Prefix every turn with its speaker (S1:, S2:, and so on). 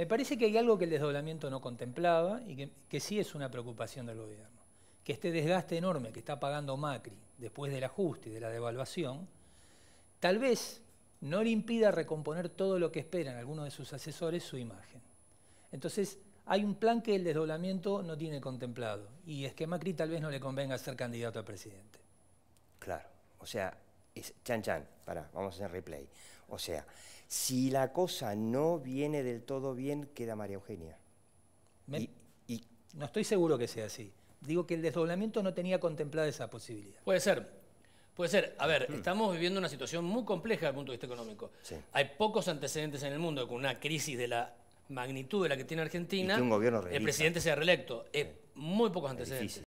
S1: Me parece que hay algo que el desdoblamiento no contemplaba y que, sí es una preocupación del gobierno, que este desgaste enorme que está pagando Macri después del ajuste y de la devaluación, tal vez no le impida recomponer todo lo que esperan algunos de sus asesores su imagen. Entonces, hay un plan que el desdoblamiento no tiene contemplado y es que Macri tal vez no le convenga ser candidato a presidente.
S2: Claro, o sea, es chan chan, pará, vamos a hacer replay. O sea, si la cosa no viene del todo bien, queda María Eugenia.
S1: no estoy seguro que sea así. Digo que el desdoblamiento no tenía contemplada esa posibilidad. Puede ser.
S3: Puede ser. A ver, hmm. estamos viviendo una situación muy compleja desde el punto de vista económico. Hay pocos antecedentes en el mundo con una crisis de la magnitud de la que tiene Argentina. un gobierno el presidente sea reelecto. Es muy pocos antecedentes.